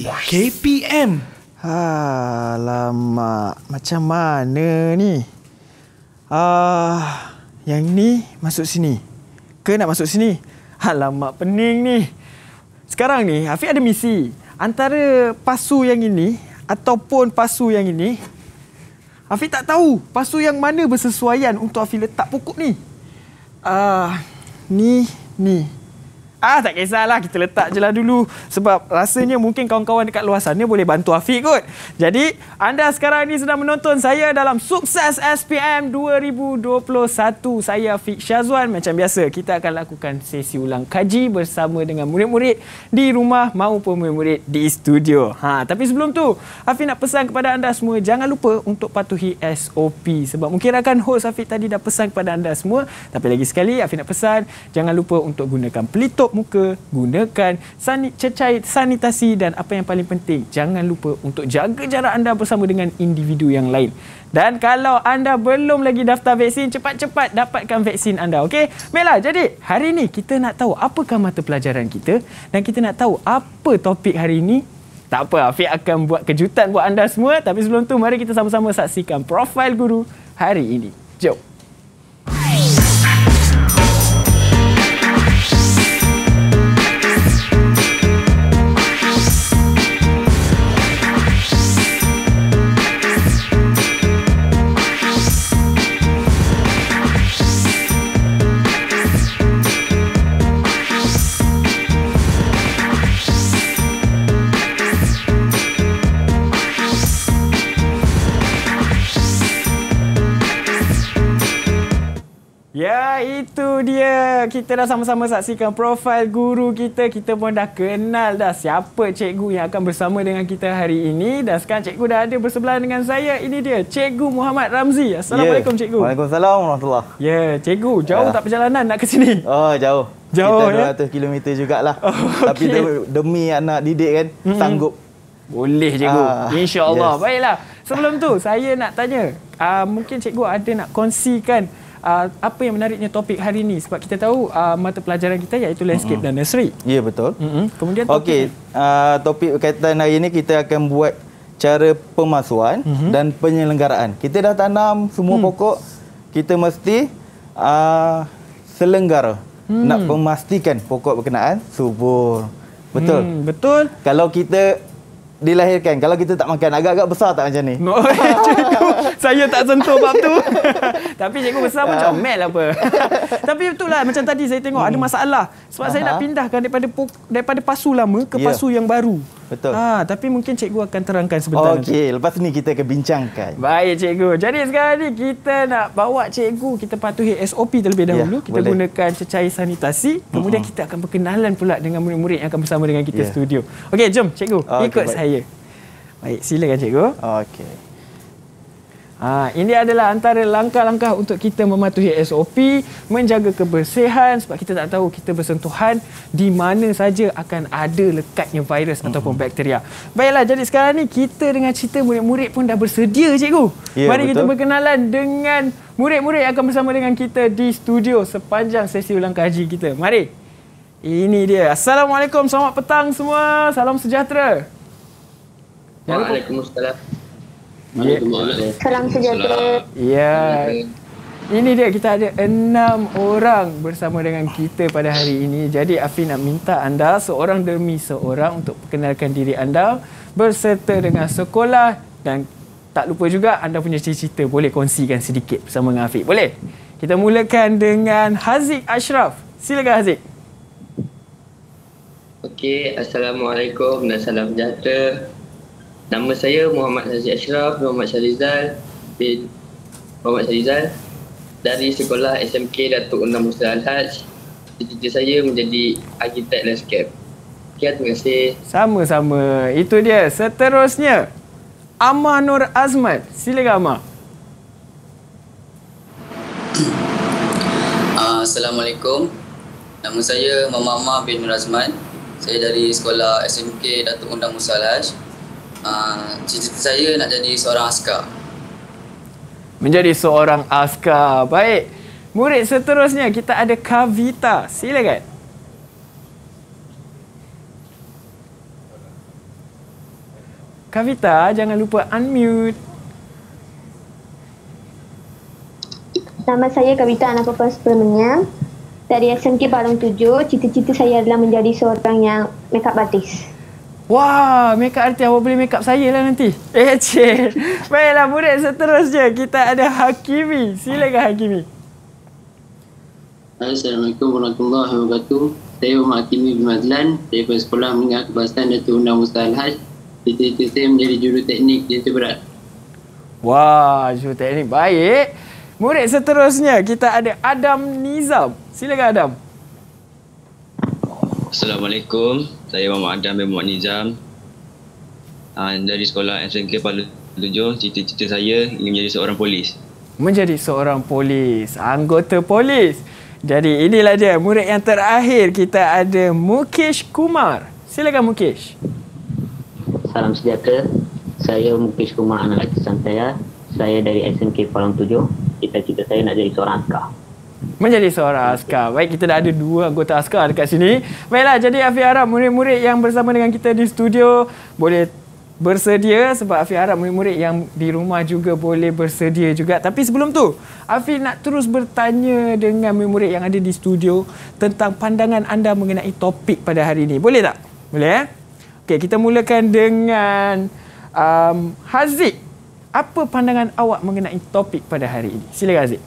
KPM. Ha, lama macam mana ni? Ah, yang ni masuk sini. Ke nak masuk sini? Alamak pening ni. Sekarang ni Afiq ada misi. Antara pasu yang ini ataupun pasu yang ini. Afiq tak tahu pasu yang mana bersesuaian untuk Afiq letak pokok ni. Ah, uh, ni ni. Ah tak kisahlah kita letak je lah dulu sebab rasanya mungkin kawan-kawan dekat luar sana boleh bantu Afiq kot. Jadi anda sekarang ni sedang menonton saya dalam Sukses SPM 2021. Saya Afiq Syazwan macam biasa kita akan lakukan sesi ulang kaji bersama dengan murid-murid di rumah maupun murid-murid di studio. Ha tapi sebelum tu Afiq nak pesan kepada anda semua jangan lupa untuk patuhi SOP sebab mungkin akan host Afiq tadi dah pesan kepada anda semua tapi lagi sekali Afiq nak pesan jangan lupa untuk gunakan pelitup sop muka, gunakan sanit, cecair, sanitasi dan apa yang paling penting, jangan lupa untuk jaga jarak anda bersama dengan individu yang lain. Dan kalau anda belum lagi daftar vaksin, cepat-cepat dapatkan vaksin anda, okey? Mela, jadi hari ini kita nak tahu apakah mata pelajaran kita dan kita nak tahu apa topik hari ini tak apa, Afiq akan buat kejutan buat anda semua. Tapi sebelum tu, mari kita sama-sama saksikan profil guru hari ini. Jom! kita dah sama-sama saksikan profil guru kita. Kita pun dah kenal dah siapa cikgu yang akan bersama dengan kita hari ini. Dan sekarang cikgu dah ada bersebelahan dengan saya. Ini dia, cikgu Muhammad Ramzi. Assalamualaikum yeah. cikgu. Waalaikumsalam warahmatullahi Ya, yeah. cikgu jauh yeah. tak perjalanan nak ke sini? Oh, jauh. Jauh kita 200 ya? 200 km jugalah. Oh, okay. Tapi demi anak didik kan, mm-hmm. sanggup. Boleh cikgu. Ah, InsyaAllah. Yes. Baiklah. Sebelum tu, saya nak tanya. Uh, mungkin cikgu ada nak kongsikan Ah, apa yang menariknya topik hari ini sebab kita tahu uh, mata pelajaran kita iaitu landscape mm-hmm. dan nursery. Ya yeah, betul. Mm-hmm. Kemudian topik Okey, uh, topik berkaitan hari ini kita akan buat cara pemasuhan mm-hmm. dan penyelenggaraan. Kita dah tanam semua mm. pokok, kita mesti uh, selenggara mm. nak memastikan pokok berkenaan subur. Betul. Mm, betul. Kalau kita dilahirkan. Kalau kita tak makan, agak-agak besar tak macam ni? No, cikgu, saya tak sentuh bab tu. Tapi cikgu besar pun comel apa. Tapi itulah, macam tadi saya tengok hmm. ada masalah. Sebab uh saya nak pindahkan daripada, daripada pasu lama ke yeah. pasu yang baru. Betul. Ha, tapi mungkin cikgu akan terangkan sebentar okay. Okey, lepas ni kita akan bincangkan. Baik cikgu. Jadi sekarang ni kita nak bawa cikgu kita patuhi SOP terlebih ya, dahulu. Ya, kita boleh. gunakan cecair sanitasi. Kemudian uh-huh. kita akan berkenalan pula dengan murid-murid yang akan bersama dengan kita ya. studio. Okey, jom cikgu okay, oh, ikut baik. saya. Baik, silakan cikgu. Okey. Ha, ini adalah antara langkah-langkah untuk kita mematuhi SOP, menjaga kebersihan sebab kita tak tahu kita bersentuhan di mana saja akan ada lekatnya virus mm-hmm. ataupun bakteria. Baiklah, jadi sekarang ni kita dengan cerita murid-murid pun dah bersedia cikgu. Yeah, Mari betul. kita berkenalan dengan murid-murid yang akan bersama dengan kita di studio sepanjang sesi ulang kaji kita. Mari. Ini dia. Assalamualaikum, selamat petang semua. Salam sejahtera. Waalaikumsalam. Mana yeah. Salam sejahtera. Ya. Ini dia kita ada enam orang bersama dengan kita pada hari ini. Jadi Afi nak minta anda seorang demi seorang untuk perkenalkan diri anda berserta dengan sekolah dan tak lupa juga anda punya cerita boleh kongsikan sedikit bersama dengan Afiq. Boleh? Kita mulakan dengan Haziq Ashraf. Silakan Haziq. Okey, Assalamualaikum dan salam sejahtera. Nama saya Muhammad Haji Ashraf Muhammad Syarizal bin Muhammad Syarizal dari sekolah SMK Datuk Undang Musa Al-Haj. cita saya menjadi arkitek landscape. Okay, terima kasih. Sama-sama. Itu dia. Seterusnya, Amar Nur Azmat. Sila Amar. Ah, Assalamualaikum. Nama saya Muhammad Amar bin Nur Azmat. Saya dari sekolah SMK Datuk Undang Musa Al-Haj Ah, cita uh, saya nak jadi seorang askar. Menjadi seorang askar. Baik. Murid seterusnya kita ada Kavita. Silakan. Kavita, jangan lupa unmute. Nama saya Kavita anak kelas sepenuhnya. Dari SMK Balong 7, cita-cita saya adalah menjadi seorang yang make artist. Wah, make up artis. Awak boleh make up saya lah nanti. Eh, cik. Baiklah, murid. Seterusnya, kita ada Hakimi. Silakan, Hakimi. Assalamualaikum warahmatullahi wabarakatuh. Saya Umar Hakimi bin Mazlan. Saya dari sekolah mengingat kebahasan Datuk Undang Ustaz Al-Hajj. Cita-cita saya menjadi juru teknik jenis berat. Wah, juru teknik. Baik. Murid seterusnya, kita ada Adam Nizam. Silakan, Adam. Adam. Assalamualaikum. Saya Muhammad Adam bin Muhammad Nizam. Uh, dari sekolah SMK Palu Tujuh. Cita-cita saya ingin menjadi seorang polis. Menjadi seorang polis. Anggota polis. Jadi inilah dia murid yang terakhir. Kita ada Mukesh Kumar. Silakan Mukesh. Salam sejahtera. Saya Mukesh Kumar anak Santaya. Saya dari SMK Palang Tujuh. Cita-cita saya nak jadi seorang askar menjadi seorang askar. Baik kita dah ada dua anggota askar dekat sini. Baiklah jadi Afi harap murid-murid yang bersama dengan kita di studio boleh bersedia sebab Afi harap murid-murid yang di rumah juga boleh bersedia juga. Tapi sebelum tu, Afi nak terus bertanya dengan murid-murid yang ada di studio tentang pandangan anda mengenai topik pada hari ini. Boleh tak? Boleh eh? Okey, kita mulakan dengan um, Haziq. Apa pandangan awak mengenai topik pada hari ini? Silakan Haziq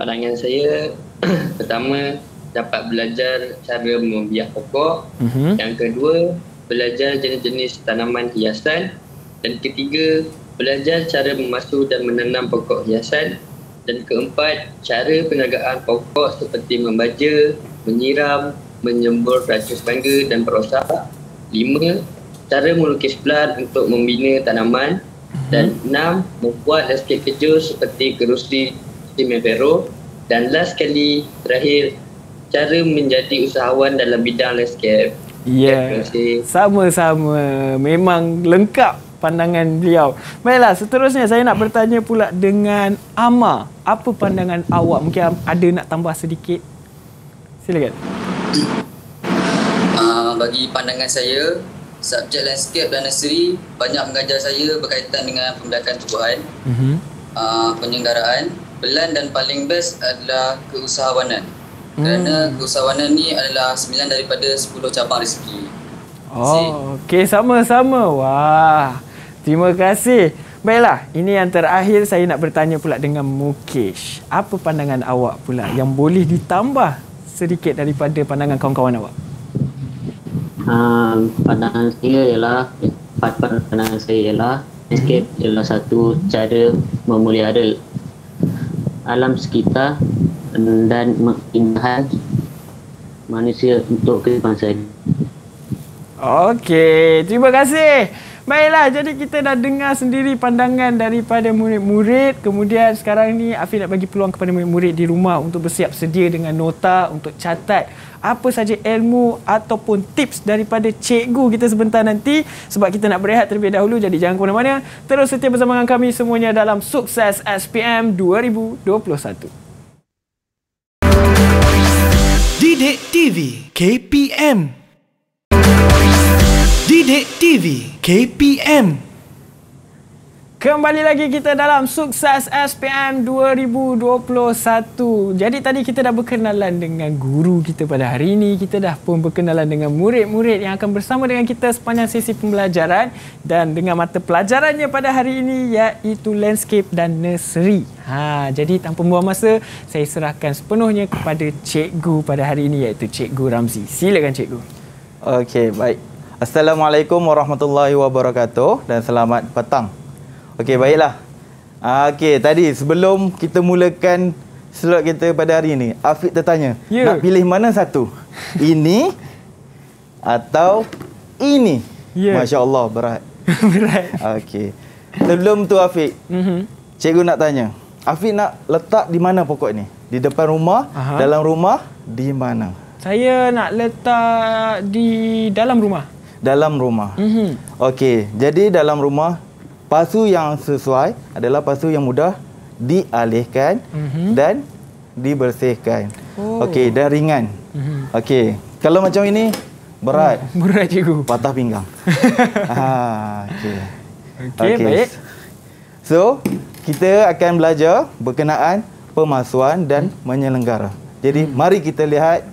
pandangan saya pertama dapat belajar cara membiak pokok mm-hmm. yang kedua belajar jenis-jenis tanaman hiasan dan ketiga belajar cara memasuk dan menanam pokok hiasan dan keempat cara penjagaan pokok seperti membaja menyiram menyembur racun serangga dan perosak lima cara melukis plan untuk membina tanaman mhm. dan enam membuat landscape kecil seperti kerusi. Simen Vero dan last sekali terakhir cara menjadi usahawan dalam bidang landscape. Ya. Yeah. Sama-sama. Memang lengkap pandangan beliau. Baiklah, seterusnya saya nak bertanya pula dengan Ama. Apa pandangan awak? Mungkin ada nak tambah sedikit? Silakan. Uh, bagi pandangan saya, subjek landscape dan nursery banyak mengajar saya berkaitan dengan pembelakan tubuhan, uh-huh. Mhm. uh, ah, penyenggaraan, pelan dan paling best adalah keusahawanan. Hmm. Kerana keusahawanan ni adalah 9 daripada 10 cabang rezeki. Oh, okey sama-sama. Wah. Terima kasih. Baiklah, ini yang terakhir saya nak bertanya pula dengan Mukesh. Apa pandangan awak pula yang boleh ditambah sedikit daripada pandangan kawan-kawan awak? Um, pandangan saya ialah eh, pandangan saya ialah escape ialah satu cara memelihara alam sekitar dan mengindahkan manusia untuk kehidupan saya. Okey, terima kasih. Baiklah, jadi kita dah dengar sendiri pandangan daripada murid-murid. Kemudian sekarang ni Afi nak bagi peluang kepada murid-murid di rumah untuk bersiap sedia dengan nota untuk catat apa saja ilmu ataupun tips daripada cikgu kita sebentar nanti sebab kita nak berehat terlebih dahulu jadi jangan ke mana-mana terus setia bersama dengan kami semuanya dalam sukses SPM 2021 Didik TV KPM Didik TV KPM Kembali lagi kita dalam Sukses SPM 2021. Jadi tadi kita dah berkenalan dengan guru kita pada hari ini. Kita dah pun berkenalan dengan murid-murid yang akan bersama dengan kita sepanjang sesi pembelajaran dan dengan mata pelajarannya pada hari ini iaitu landscape dan nursery. Ha, jadi tanpa buang masa, saya serahkan sepenuhnya kepada cikgu pada hari ini iaitu cikgu Ramzi. Silakan cikgu. Okey, baik. Assalamualaikum warahmatullahi wabarakatuh dan selamat petang. Okey, baiklah. Ah, okey, tadi sebelum kita mulakan slot kita pada hari ini, Afiq tertanya, yeah. nak pilih mana satu? ini atau ini? Yeah. Masya Allah, berat. berat. Okey. Sebelum tu Afiq, mm-hmm. cikgu nak tanya, Afiq nak letak di mana pokok ini? Di depan rumah, Aha. dalam rumah, di mana? Saya nak letak di dalam rumah dalam rumah. Mm -hmm. Okey, jadi dalam rumah pasu yang sesuai adalah pasu yang mudah dialihkan mm -hmm. dan dibersihkan. Oh. Okey, dan ringan. Mm -hmm. Okey, kalau macam ini berat. Mm, berat cikgu. Patah pinggang. Ah, okey. Okey, okay. baik. So, kita akan belajar berkenaan pemasuan dan menyelenggara. Jadi, mm. mari kita lihat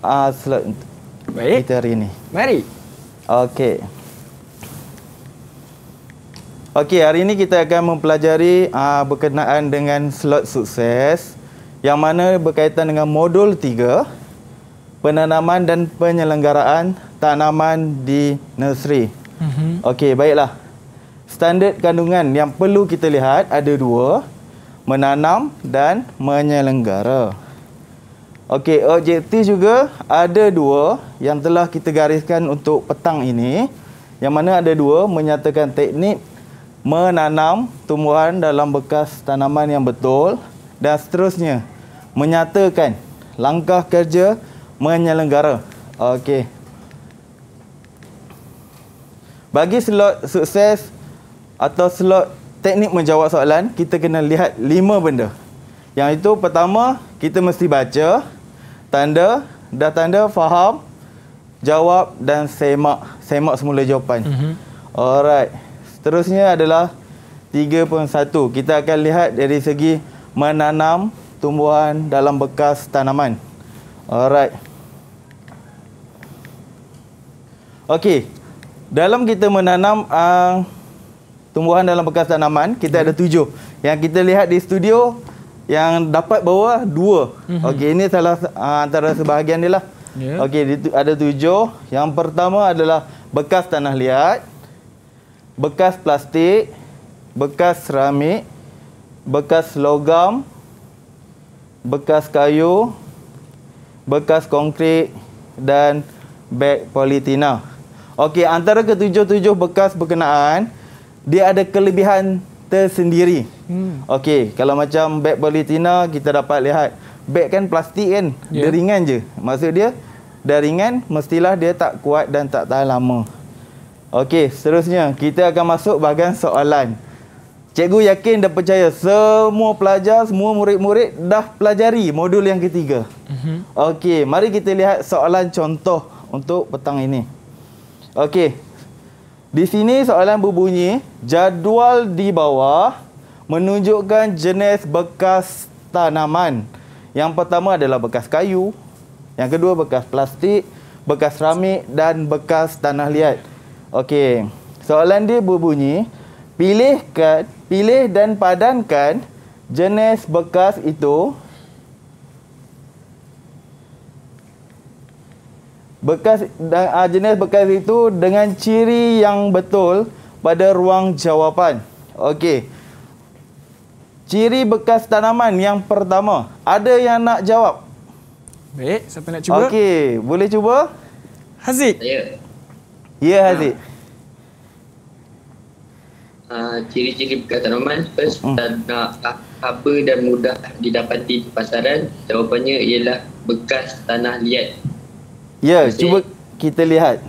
uh, ah, slide kita hari ini. Mari. Okey. Okey, hari ini kita akan mempelajari aa, ah, berkenaan dengan slot sukses yang mana berkaitan dengan modul 3 penanaman dan penyelenggaraan tanaman di nursery. Mm -hmm. Okey, baiklah. Standard kandungan yang perlu kita lihat ada dua, menanam dan menyelenggara. Okey, objektif juga ada dua yang telah kita gariskan untuk petang ini. Yang mana ada dua menyatakan teknik menanam tumbuhan dalam bekas tanaman yang betul dan seterusnya menyatakan langkah kerja menyelenggara. Okey. Bagi slot sukses atau slot teknik menjawab soalan, kita kena lihat lima benda. Yang itu pertama, kita mesti baca tanda, dah tanda, faham, jawab dan semak. Semak semula jawapan. Mm-hmm. Alright. Seterusnya adalah 3.1. Kita akan lihat dari segi menanam tumbuhan dalam bekas tanaman. Alright. okay. Dalam kita menanam uh, tumbuhan dalam bekas tanaman, kita hmm ada tujuh. Yang kita lihat di studio yang dapat bawah dua. Mm-hmm. Okey, ini salah ah, antara sebahagian dia lah. Yeah. Okey, ada tujuh. Yang pertama adalah bekas tanah liat, bekas plastik, bekas seramik, bekas logam, bekas kayu, bekas konkrit dan beg politina. Okey, antara ketujuh-tujuh bekas berkenaan, dia ada kelebihan tersendiri. Hmm. Okey, kalau macam beg polietina kita dapat lihat beg kan plastik kan, yeah. dia ya. ringan je. Maksud dia dia ringan mestilah dia tak kuat dan tak tahan lama. Okey, seterusnya kita akan masuk bahagian soalan. Cikgu yakin dan percaya semua pelajar, semua murid-murid dah pelajari modul yang ketiga. Mm -hmm. Okey, mari kita lihat soalan contoh untuk petang ini. Okey, di sini soalan berbunyi, jadual di bawah menunjukkan jenis bekas tanaman. Yang pertama adalah bekas kayu, yang kedua bekas plastik, bekas ramik dan bekas tanah liat. Okey, soalan dia berbunyi, pilihkan, pilih dan padankan jenis bekas itu bekas uh, jenis bekas itu dengan ciri yang betul pada ruang jawapan. Okey. Ciri bekas tanaman yang pertama. Ada yang nak jawab? Baik, siapa nak cuba? Okey, boleh cuba? Haziq. Saya. Ya, Haziq. Uh, ciri-ciri bekas tanaman first hmm. dan nak apa dan mudah didapati di pasaran jawapannya ialah bekas tanah liat Ya, okay. cuba kita lihat.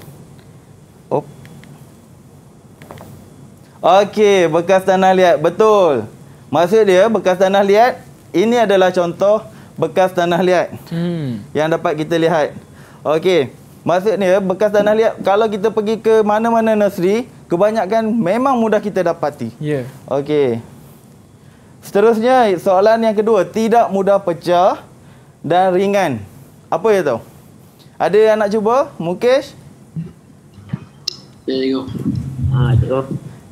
Op. Okey, bekas tanah liat. Betul. Maksud dia bekas tanah liat ini adalah contoh bekas tanah liat. Hmm. Yang dapat kita lihat. Okey. Maksudnya bekas tanah liat kalau kita pergi ke mana-mana nursery, kebanyakan memang mudah kita dapati. Ya. Yeah. Okey. Seterusnya soalan yang kedua, tidak mudah pecah dan ringan. Apa dia tahu? Ada yang nak cuba? Mukesh? Ya, cikgu. Ha, cikgu.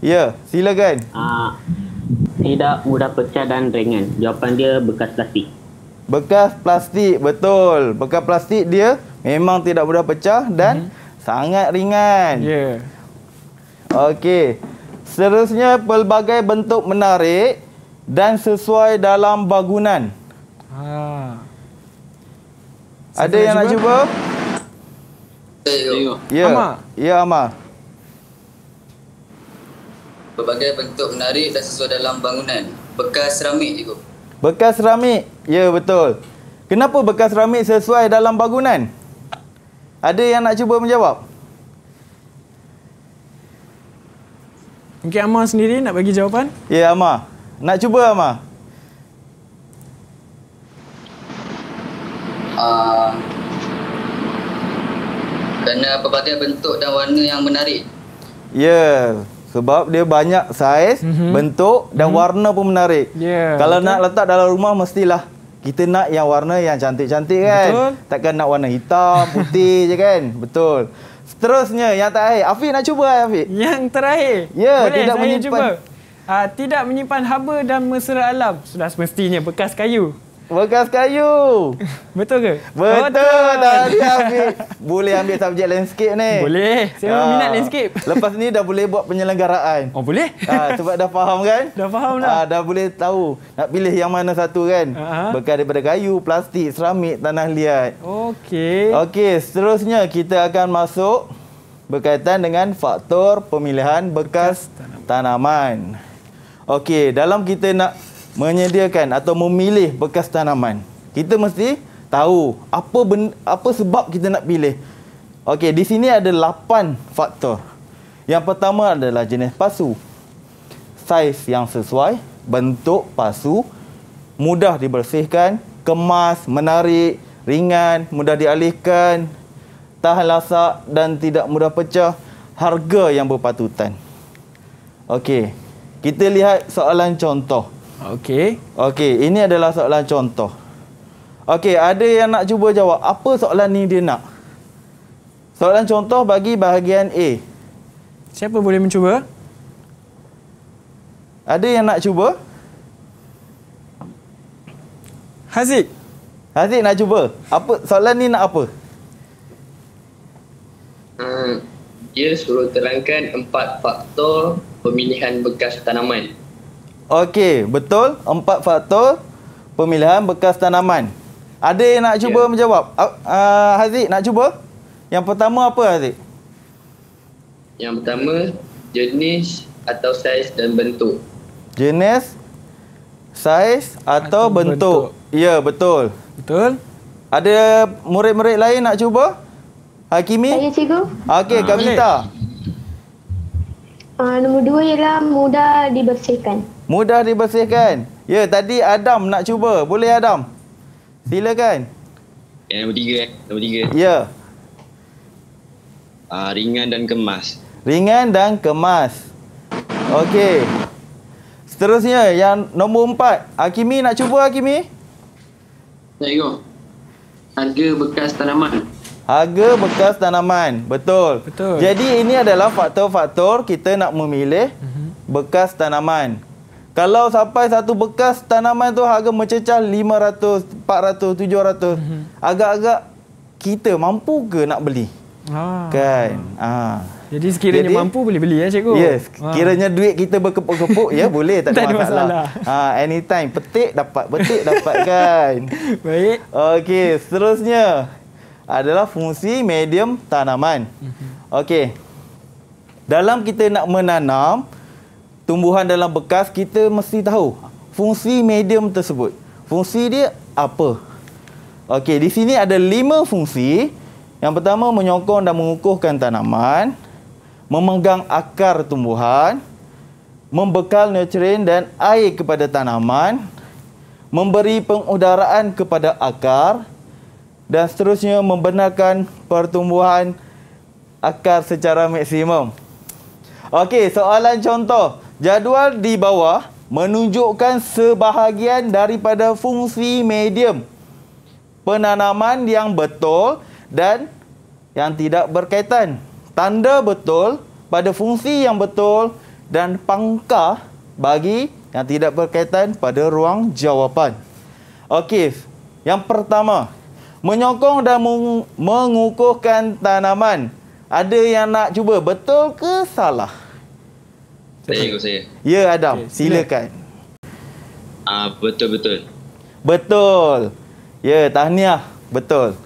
Ya, silakan. Ha, tidak mudah pecah dan ringan. Jawapan dia bekas plastik. Bekas plastik, betul. Bekas plastik dia memang tidak mudah pecah dan mm-hmm. sangat ringan. Ya. Yeah. Okey. Seterusnya, pelbagai bentuk menarik dan sesuai dalam bangunan. Ha. Ada yang nak cuba? Ya, Amar. Ya, Amar. Berbagai bentuk menarik dan sesuai dalam bangunan. Bekas ramik, Cikgu. Bekas ramik? Ya, betul. Kenapa bekas ramik sesuai dalam bangunan? Ada yang nak cuba menjawab? Mungkin Amar sendiri nak bagi jawapan? Ya, Amar. Nak cuba, Amar. Ah, dan uh, pelbagai bentuk dan warna yang menarik. Ya. Yeah. Sebab dia banyak saiz, mm -hmm. bentuk dan mm -hmm. warna pun menarik. Yeah, Kalau betul. nak letak dalam rumah, mestilah kita nak yang warna yang cantik-cantik kan. Betul. Takkan nak warna hitam, putih je kan. Betul. Seterusnya, yang terakhir. Afiq nak cuba kan, Afiq? Yang terakhir? Ya, Boleh, tidak menyimpan. Uh, tidak menyimpan haba dan mesra alam. Sudah semestinya bekas kayu. Bekas kayu. Betul ke? Betul. Betul. ambil. boleh ambil subjek landscape ni. Boleh. Saya uh, minat landscape. lepas ni dah boleh buat penyelenggaraan. Oh boleh? Uh, sebab dah faham kan? dah faham lah. Uh, dah boleh tahu nak pilih yang mana satu kan. uh Bekas daripada kayu, plastik, seramik, tanah liat. Okey. Okey. Seterusnya kita akan masuk berkaitan dengan faktor pemilihan bekas, bekas tanaman. tanaman. Okey. Dalam kita nak menyediakan atau memilih bekas tanaman. Kita mesti tahu apa ben, apa sebab kita nak pilih. Okey, di sini ada 8 faktor. Yang pertama adalah jenis pasu. Saiz yang sesuai, bentuk pasu, mudah dibersihkan, kemas, menarik, ringan, mudah dialihkan, tahan lasak dan tidak mudah pecah, harga yang berpatutan. Okey, kita lihat soalan contoh. Okey. Okey, ini adalah soalan contoh. Okey, ada yang nak cuba jawab apa soalan ni dia nak? Soalan contoh bagi bahagian A. Siapa boleh mencuba? Ada yang nak cuba? Haziq. Haziq nak cuba. Apa soalan ni nak apa? Hmm, dia suruh terangkan empat faktor pemilihan bekas tanaman. Okey, betul. Empat faktor pemilihan bekas tanaman. Ada yang nak cuba yeah. menjawab? Uh, Haziq, nak cuba? Yang pertama apa Haziq? Yang pertama, jenis atau saiz dan bentuk. Jenis, saiz atau, atau bentuk. bentuk. Ya, betul. Betul. Ada murid-murid lain nak cuba? Hakimi? Saya cikgu. Okey, ha, Kak Vita. Ah. Boleh. Uh, nombor dua ialah mudah dibersihkan. Mudah dibersihkan. Ya, yeah, tadi Adam nak cuba. Boleh Adam? Silakan. Yang eh, nombor tiga. Eh. Nombor tiga. Ya. Yeah. Uh, ringan dan kemas. Ringan dan kemas. Okey. Seterusnya, yang nombor empat. Hakimi nak cuba Hakimi? Saya ikut. Harga bekas tanaman. Harga bekas tanaman. Betul. Betul. Jadi ini adalah faktor-faktor kita nak memilih mhm. bekas tanaman. Kalau sampai satu bekas tanaman tu harga mencecah 500, 400, 700, agak-agak kita mampu ke nak beli? Ah, Kan? Ah. Jadi sekiranya Jadi, mampu boleh beli ya cikgu. Yes, ah. kiranya duit kita berkepuk-kepuk ya boleh tak, tak ada masalah. masalah. Ha, anytime petik dapat, petik dapat kan. Baik. Okey, seterusnya adalah fungsi medium tanaman. Mhm. Okey. Dalam kita nak menanam tumbuhan dalam bekas, kita mesti tahu fungsi medium tersebut. Fungsi dia apa? Okey, di sini ada lima fungsi. Yang pertama, menyokong dan mengukuhkan tanaman. Memegang akar tumbuhan. Membekal nutrien dan air kepada tanaman. Memberi pengudaraan kepada akar. Akar dan seterusnya membenarkan pertumbuhan akar secara maksimum. Okey, soalan contoh. Jadual di bawah menunjukkan sebahagian daripada fungsi medium penanaman yang betul dan yang tidak berkaitan. Tanda betul pada fungsi yang betul dan pangkah bagi yang tidak berkaitan pada ruang jawapan. Okey, yang pertama, menyokong dan mengukuhkan tanaman. Ada yang nak cuba betul ke salah? Saya ikut saya. Ya Adam, okay, silakan. Ah uh, betul betul. Betul. Ya, tahniah. Betul.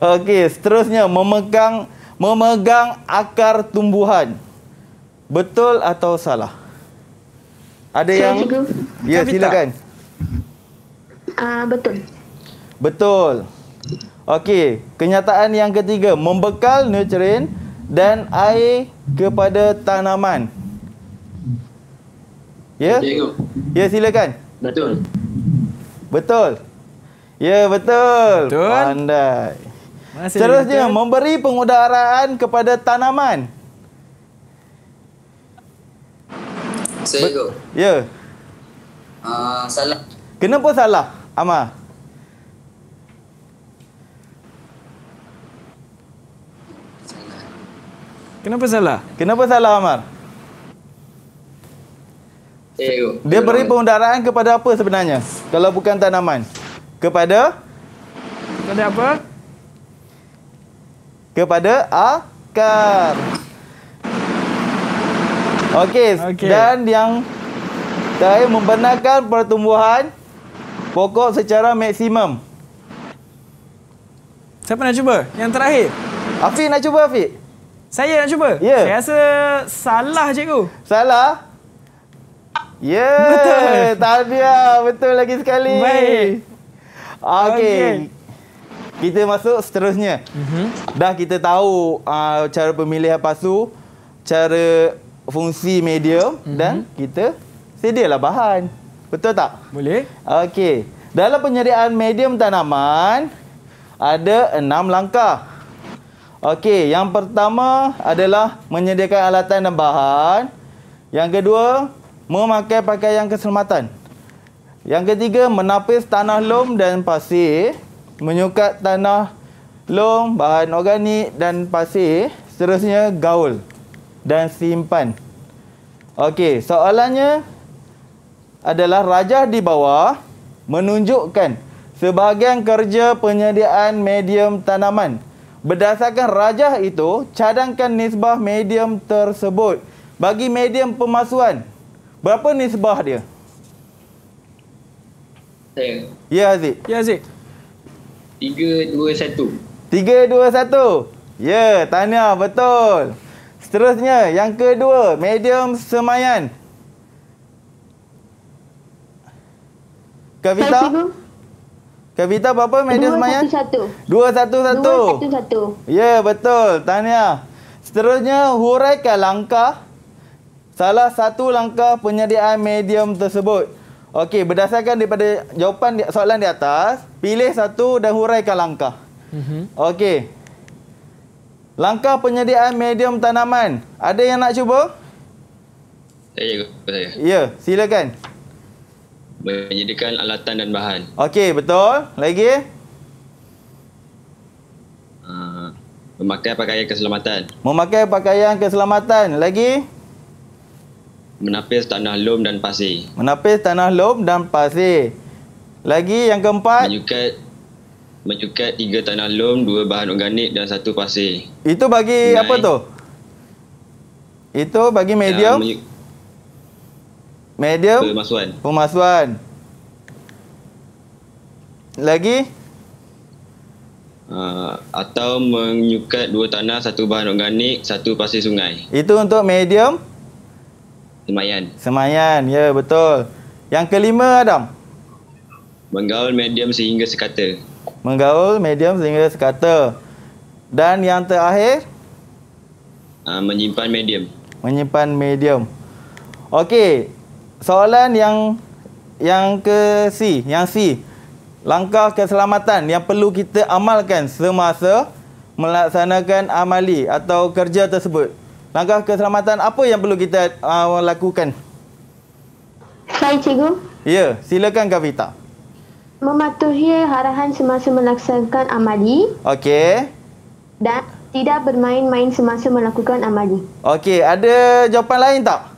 Okey, seterusnya memegang memegang akar tumbuhan. Betul atau salah? Ada saya yang juga. Ya, silakan. Ah uh, betul. Betul. Okey, kenyataan yang ketiga, membekal nutrien dan air kepada tanaman. Ya? Yeah? Ya, yeah, silakan. Betul. Betul. Ya, yeah, betul. betul. Pandai. Seterusnya, memberi pengudaraan kepada tanaman. Saya ikut. Ya. Ah, salah. Kenapa salah, Amar? Kenapa salah? Kenapa salah Amar? Eh, dia beri pengundaraan kepada apa sebenarnya? Kalau bukan tanaman. Kepada? Kepada apa? Kepada akar. Okey. Okay. Dan yang saya membenarkan pertumbuhan pokok secara maksimum. Siapa nak cuba? Yang terakhir. Afiq nak cuba Afiq? Saya nak cuba. Yeah. Saya rasa salah cikgu. Salah? Ya. Yeah. Betul. Tahniah. Betul lagi sekali. Baik. Okey. Okay. Kita masuk seterusnya. Uh-huh. Dah kita tahu uh, cara pemilihan pasu, cara fungsi medium mhm. uh-huh. dan kita sedialah bahan. Betul tak? Boleh. Okay. Dalam penyediaan medium tanaman, ada enam langkah. Okey, yang pertama adalah menyediakan alatan dan bahan. Yang kedua, memakai pakaian keselamatan. Yang ketiga, menapis tanah lom dan pasir. Menyukat tanah lom, bahan organik dan pasir. Seterusnya, gaul dan simpan. Okey, soalannya adalah rajah di bawah menunjukkan sebahagian kerja penyediaan medium tanaman. Berdasarkan rajah itu, cadangkan nisbah medium tersebut. Bagi medium pemasuhan, berapa nisbah dia? Saya. Ya, Aziz. Ya, Aziz. 3, 2, 1. 3, 2, 1. Ya, tanya Betul. Seterusnya, yang kedua, medium semayan. Kavita? Saya, Kavita berapa medal semayan? Satu. Dua satu satu. Dua satu satu. Ya, betul. Tanya. Seterusnya, huraikan langkah salah satu langkah penyediaan medium tersebut. Okey, berdasarkan daripada jawapan di, soalan di atas, pilih satu dan huraikan langkah. Mm-hmm. Okey. Langkah penyediaan medium tanaman. Ada yang nak cuba? Saya cuba Ya, silakan. Ya menyediakan alatan dan bahan. Okey, betul. Lagi? Uh, memakai pakaian keselamatan. Memakai pakaian keselamatan. Lagi? Menapis tanah lom dan pasir. Menapis tanah lom dan pasir. Lagi yang keempat? Menyukat menyukat tiga tanah lom, dua bahan organik dan satu pasir. Itu bagi Nine. apa tu? Itu bagi medium? Ya, Medium Pemasuan. Pemasuhan. Lagi? Uh, atau menyukat dua tanah, satu bahan organik, satu pasir sungai. Itu untuk medium? Semayan. Semayan, ya betul. Yang kelima Adam? Menggaul medium sehingga sekata. Menggaul medium sehingga sekata. Dan yang terakhir? Uh, menyimpan medium. Menyimpan medium. Okey, soalan yang yang ke C, yang C. Langkah keselamatan yang perlu kita amalkan semasa melaksanakan amali atau kerja tersebut. Langkah keselamatan apa yang perlu kita uh, lakukan? Hai cikgu. Ya, silakan Kavita. Mematuhi arahan semasa melaksanakan amali. Okey. Dan tidak bermain-main semasa melakukan amali. Okey, ada jawapan lain tak?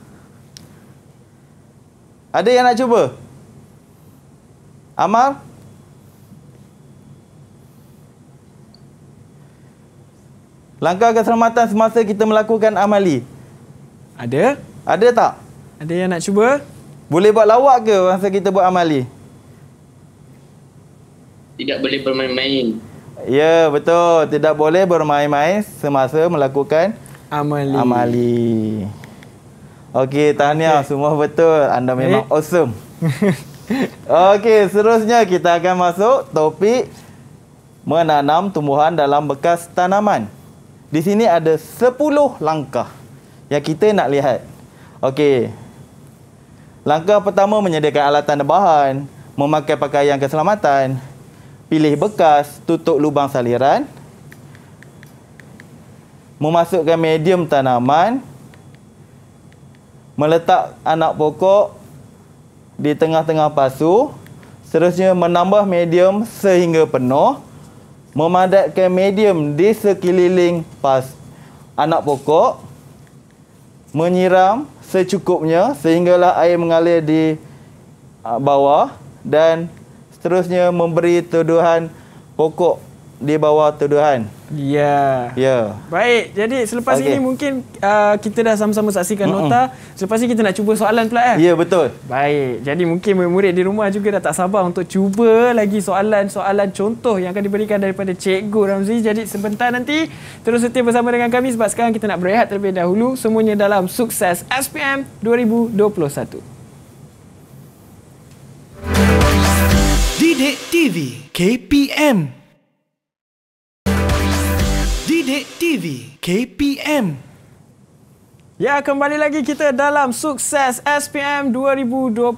Ada yang nak cuba? Amar? Langkah keselamatan semasa kita melakukan amali. Ada? Ada tak? Ada yang nak cuba? Boleh buat lawak ke masa kita buat amali? Tidak boleh bermain-main. Ya, betul. Tidak boleh bermain-main semasa melakukan amali. amali. Okey, tahniah okay. semua betul. Anda eh? memang eh? awesome. Okey, seterusnya kita akan masuk topik menanam tumbuhan dalam bekas tanaman. Di sini ada 10 langkah yang kita nak lihat. Okey. Langkah pertama menyediakan alatan dan bahan, memakai pakaian keselamatan, pilih bekas, tutup lubang saliran, memasukkan medium tanaman, meletak anak pokok di tengah-tengah pasu, seterusnya menambah medium sehingga penuh, memadatkan medium di sekeliling pas anak pokok, menyiram secukupnya sehinggalah air mengalir di ah, bawah dan seterusnya memberi tuduhan pokok dia bawa tuduhan. Ya. Yeah. Ya. Yeah. Baik, jadi selepas okay. ini mungkin uh, kita dah sama-sama saksikan mm -mm. nota. Selepas ini kita nak cuba soalan pula eh. Ya, yeah, betul. Baik. Jadi mungkin murid-murid di rumah juga dah tak sabar untuk cuba lagi soalan-soalan contoh yang akan diberikan daripada Cikgu Ramzi. Jadi sebentar nanti terus setia bersama dengan kami sebab sekarang kita nak berehat terlebih dahulu semuanya dalam sukses SPM 2021. Didik TV KPM Sidik TV KPM Ya, kembali lagi kita dalam sukses SPM 2021.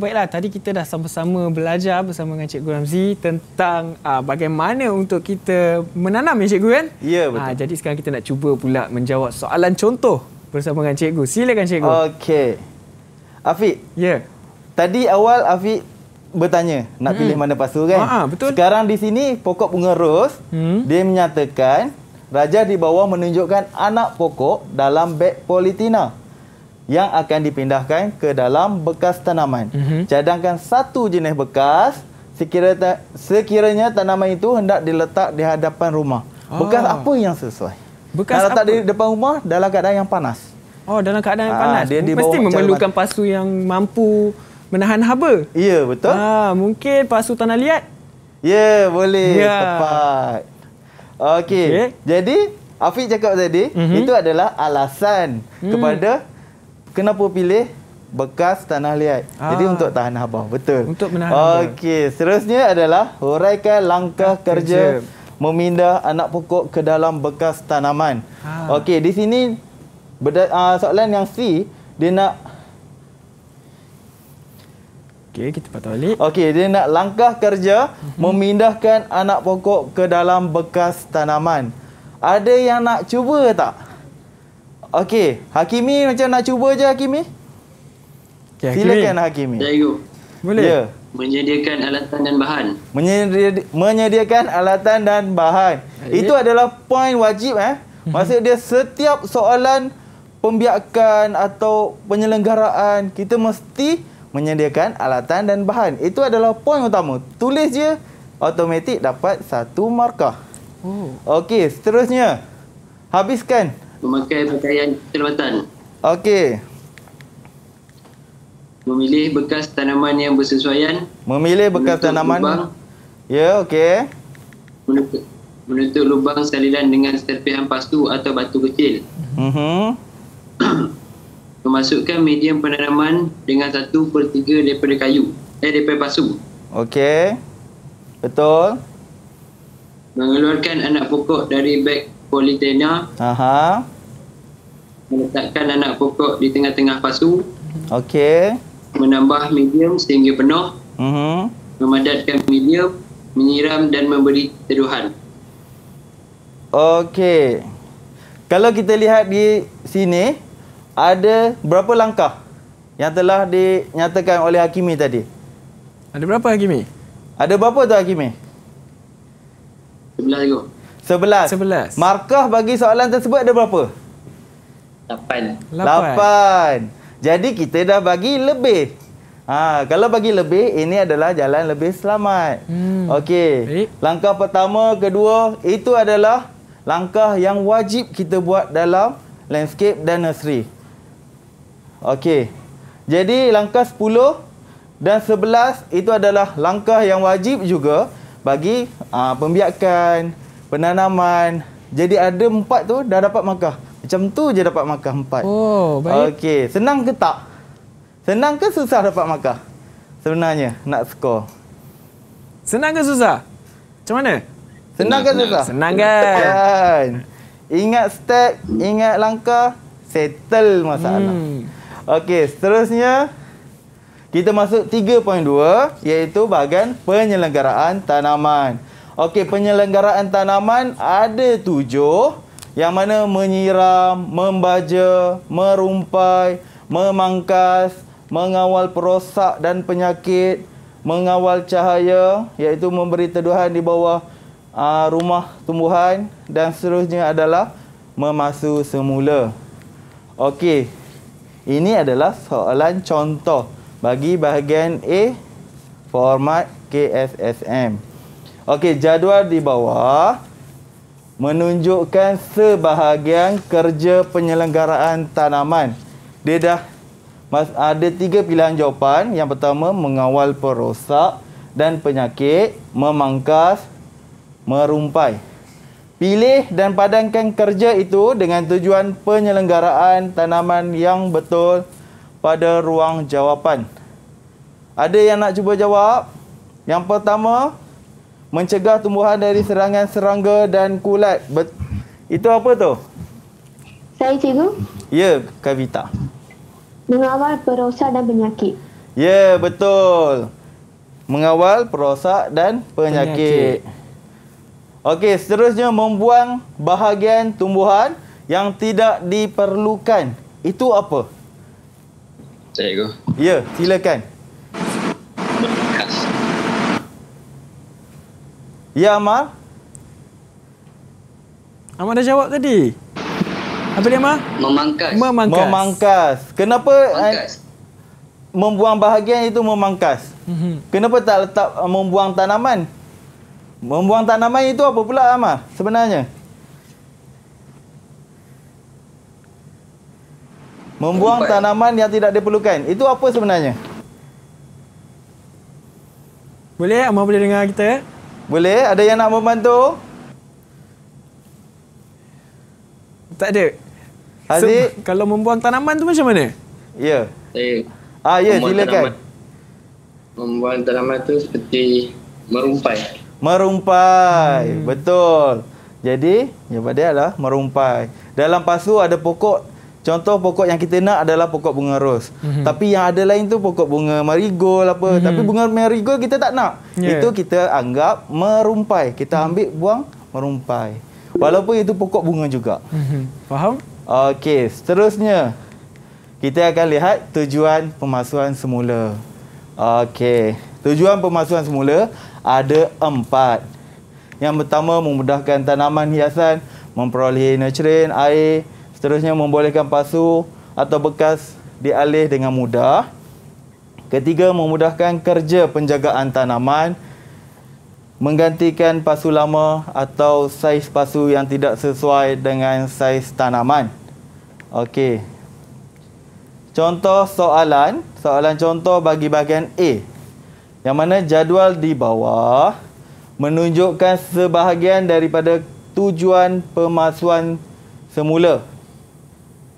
Baiklah, tadi kita dah sama-sama belajar bersama dengan Cikgu Ramzi tentang uh, bagaimana untuk kita menanam ya Cikgu kan? Ya, betul. Uh, jadi sekarang kita nak cuba pula menjawab soalan contoh bersama dengan Cikgu. Silakan Cikgu. Okey. Afiq. Ya. Tadi awal Afiq bertanya nak hmm. pilih mana pasu kan? Ha, betul. Sekarang di sini pokok bunga ros, hmm. dia menyatakan Raja di bawah menunjukkan anak pokok dalam beg politina yang akan dipindahkan ke dalam bekas tanaman. Mm-hmm. Cadangkan satu jenis bekas sekiranya, sekiranya tanaman itu hendak diletak di hadapan rumah. Oh. Bekas ah. apa yang sesuai? Bekas Kalau letak di depan rumah dalam keadaan yang panas. Oh, dalam keadaan yang ah, panas. Aa, dia mesti memerlukan pasu yang mampu menahan haba. Ya, betul. Ah, mungkin pasu tanah liat. Ya, boleh. Ya. Tepat. Okey. Okay. Jadi Afiq cakap tadi mm-hmm. itu adalah alasan mm. kepada kenapa pilih bekas tanah liat. Ah. Jadi untuk tahan abang, betul. Untuk menahan. Okey, seterusnya adalah huraikan langkah ah, kerja kejap. memindah anak pokok ke dalam bekas tanaman. Ah. Okey, di sini berda- uh, ah, soalan yang C dia nak Okey, kita patah balik. Okey, dia nak langkah kerja mhm. memindahkan anak pokok ke dalam bekas tanaman. Ada yang nak cuba tak? Okey, Hakimi macam nak cuba je Hakimi? Okay, Hakimi. Silakan Hakimi. Cikgu. Boleh. Yeah. Menyediakan alatan dan bahan. Menyedi- menyediakan alatan dan bahan. Okay. Itu adalah poin wajib eh. Mhm. Maksud dia setiap soalan pembiakan atau penyelenggaraan kita mesti menyediakan alatan dan bahan. Itu adalah poin utama. Tulis je, automatik dapat satu markah. Oh. Okey, seterusnya. Habiskan. Memakai pakaian keselamatan. Okey. Memilih bekas tanaman yang bersesuaian. Memilih bekas menutup tanaman. Lubang. Ya, okey. Menutup, menutup lubang salinan dengan serpihan pasu atau batu kecil. Mm -hmm. memasukkan medium penanaman dengan satu per tiga daripada kayu eh daripada pasu Okey. betul mengeluarkan anak pokok dari beg politena aha meletakkan anak pokok di tengah-tengah pasu Okey. menambah medium sehingga penuh uh-huh. Mhm. memadatkan medium menyiram dan memberi teduhan Okey. kalau kita lihat di sini ada berapa langkah yang telah dinyatakan oleh Hakimi tadi? Ada berapa Hakimi? Ada berapa tu Hakimi? Sebelas tu. Sebelas? Sebelas. Markah bagi soalan tersebut ada berapa? Lapan. Lapan. Jadi kita dah bagi lebih. Ha, kalau bagi lebih, ini adalah jalan lebih selamat. Hmm. Okey. Langkah pertama, kedua, itu adalah langkah yang wajib kita buat dalam landscape dan nursery. Okey. Jadi langkah 10 dan 11 itu adalah langkah yang wajib juga bagi uh, ah, pembiakan, penanaman. Jadi ada empat tu dah dapat makah. Macam tu je dapat makah empat. Oh, baik. Okey, senang ke tak? Senang ke susah dapat makah? Sebenarnya nak skor. Senang ke susah? Macam mana? Senang ke susah? Senang kan. Ingat step, ingat langkah, settle masalah. Hmm. Okey, seterusnya kita masuk 3.2 iaitu bahagian penyelenggaraan tanaman. Okey, penyelenggaraan tanaman ada tujuh yang mana menyiram, membaja, merumpai, memangkas, mengawal perosak dan penyakit, mengawal cahaya iaitu memberi teduhan di bawah uh, rumah tumbuhan dan seterusnya adalah memasu semula. Okey. Ini adalah soalan contoh bagi bahagian A format KSSM. Okey, jadual di bawah menunjukkan sebahagian kerja penyelenggaraan tanaman. Dia dah ada tiga pilihan jawapan. Yang pertama, mengawal perosak dan penyakit, memangkas, merumpai. Pilih dan padankan kerja itu dengan tujuan penyelenggaraan tanaman yang betul pada ruang jawapan. Ada yang nak cuba jawab? Yang pertama, mencegah tumbuhan dari serangan serangga dan kulat. Bet- itu apa tu? Saya cikgu. Ya, Kavita. Mengawal perosak dan penyakit. Ya, betul. Mengawal perosak dan penyakit. penyakit. Okey, seterusnya membuang bahagian tumbuhan yang tidak diperlukan. Itu apa? Cikgu. Ya, silakan. Bekas. Ya, Amar. Amar dah jawab tadi. Apa dia, Amar? Memangkas. Memangkas. memangkas. Kenapa? Eh, memangkas. Membuang bahagian itu memangkas. Mhm. Kenapa tak letak membuang tanaman? Membuang tanaman itu apa pula Amar sebenarnya? Membuang Tempat. tanaman yang tidak diperlukan. Itu apa sebenarnya? Boleh? Amar boleh dengar kita? Boleh. Ada yang nak membantu? Tak ada. Haji? So, kalau membuang tanaman tu macam mana? Ya. Saya. Ah, ya. Silakan. Tanaman. Membuang tanaman tu seperti merumpai merumpai. Hmm. Betul. Jadi, jawapan dia lah merumpai. Dalam pasu ada pokok. Contoh pokok yang kita nak adalah pokok bunga ros. Hmm. Tapi yang ada lain tu pokok bunga marigold apa. Hmm. Tapi bunga marigold kita tak nak. Yeah. Itu kita anggap merumpai. Kita hmm. ambil buang merumpai. Walaupun itu pokok bunga juga. Hmm. Faham? Okey, seterusnya. Kita akan lihat tujuan pemasuhan semula. Okey. Tujuan pemasuhan semula ada empat. Yang pertama, memudahkan tanaman hiasan memperoleh nurturing, air, seterusnya membolehkan pasu atau bekas dialih dengan mudah. Ketiga, memudahkan kerja penjagaan tanaman, menggantikan pasu lama atau saiz pasu yang tidak sesuai dengan saiz tanaman. Okey. Contoh soalan, soalan contoh bagi bahagian A. Yang mana jadual di bawah menunjukkan sebahagian daripada tujuan pemasuan semula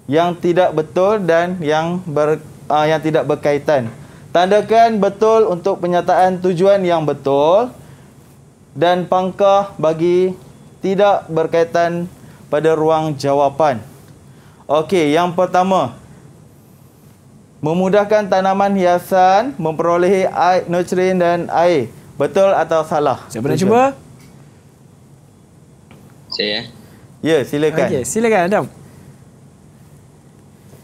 yang tidak betul dan yang ber, uh, yang tidak berkaitan. Tandakan betul untuk penyataan tujuan yang betul dan pangkah bagi tidak berkaitan pada ruang jawapan. Okey, yang pertama, memudahkan tanaman hiasan memperoleh air nutrien dan air. Betul atau salah? Siapa nak cuba? Saya. Eh? Ya, silakan. Okey, silakan Adam.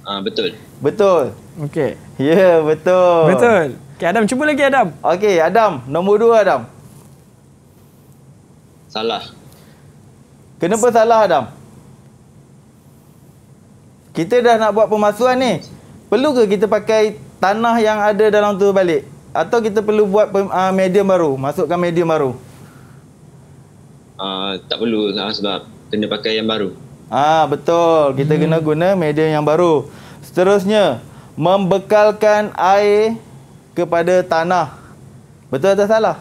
Ah, uh, betul. Betul. Okey. Ya, yeah, betul. Betul. Okey, Adam cuba lagi Adam. Okey, Adam, nombor dua Adam. Salah. Kenapa S- salah Adam? Kita dah nak buat pemasuhan ni perlu ke kita pakai tanah yang ada dalam tu balik atau kita perlu buat uh, medium baru masukkan medium baru uh, tak perlu ah, sebab kena pakai yang baru ah betul kita hmm. kena guna medium yang baru seterusnya membekalkan air kepada tanah betul atau salah